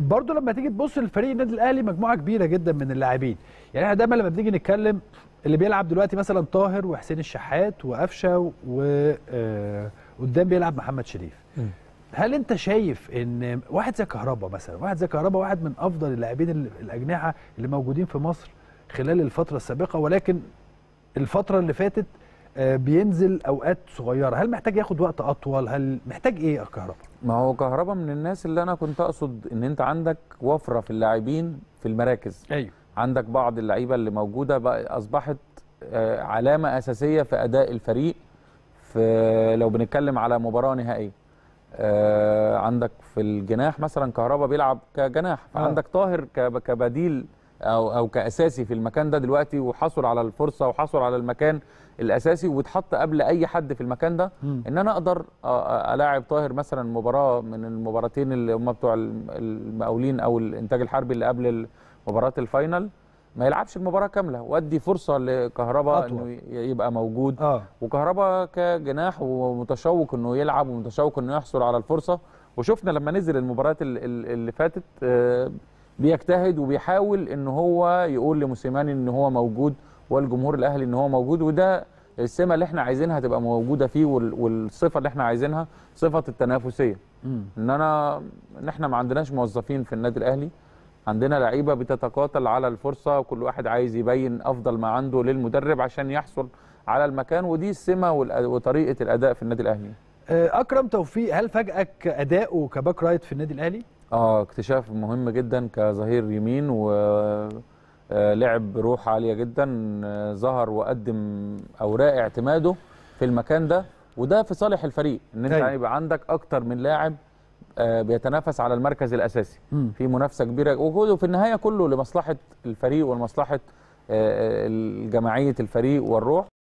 برضه لما تيجي تبص لفريق النادي الاهلي مجموعه كبيره جدا من اللاعبين يعني احنا دايما لما بنيجي نتكلم اللي بيلعب دلوقتي مثلا طاهر وحسين الشحات وقفشه وقدام آه، بيلعب محمد شريف م. هل انت شايف ان واحد زي كهربا مثلا واحد زي كهربا واحد من افضل اللاعبين الاجنحه اللي موجودين في مصر خلال الفتره السابقه ولكن الفتره اللي فاتت آه، بينزل اوقات صغيره هل محتاج ياخد وقت اطول هل محتاج ايه الكهرباء ما هو كهرباء من الناس اللي انا كنت اقصد ان انت عندك وفره في اللاعبين في المراكز ايوه عندك بعض اللعيبه اللي موجوده بقى اصبحت آه، علامه اساسيه في اداء الفريق في لو بنتكلم على مباراه نهائيه آه، عندك في الجناح مثلا كهربا بيلعب كجناح فعندك طاهر كبديل او او كاساسي في المكان ده دلوقتي وحصل على الفرصه وحصل على المكان الاساسي واتحط قبل اي حد في المكان ده ان انا اقدر الاعب طاهر مثلا مباراه من المباراتين اللي هم بتوع المقاولين او الانتاج الحربي اللي قبل مباراه الفاينل ما يلعبش المباراه كامله وادي فرصه لكهربا انه يبقى موجود آه. وكهربا كجناح ومتشوق انه يلعب ومتشوق انه يحصل على الفرصه وشفنا لما نزل المباريات اللي فاتت آه، بيجتهد وبيحاول ان هو يقول لموسيماني ان هو موجود والجمهور الاهلي ان هو موجود وده السمه اللي احنا عايزينها تبقى موجوده فيه والصفه اللي احنا عايزينها صفه التنافسيه ان انا ان احنا ما عندناش موظفين في النادي الاهلي عندنا لعيبه بتتقاتل على الفرصه وكل واحد عايز يبين افضل ما عنده للمدرب عشان يحصل على المكان ودي السمه وطريقه الاداء في النادي الاهلي آه، اكرم توفيق هل فاجئك اداؤه كباك رايت في النادي الاهلي اه اكتشاف مهم جدا كظهير يمين ولعب آه، روح عاليه جدا آه، ظهر وقدم اوراق اعتماده في المكان ده وده في صالح الفريق ان انت هيبقى طيب. يعني عندك اكتر من لاعب آه، بيتنافس على المركز الاساسي م. في منافسه كبيره وفي النهايه كله لمصلحه الفريق ولمصلحه جماعيه الفريق والروح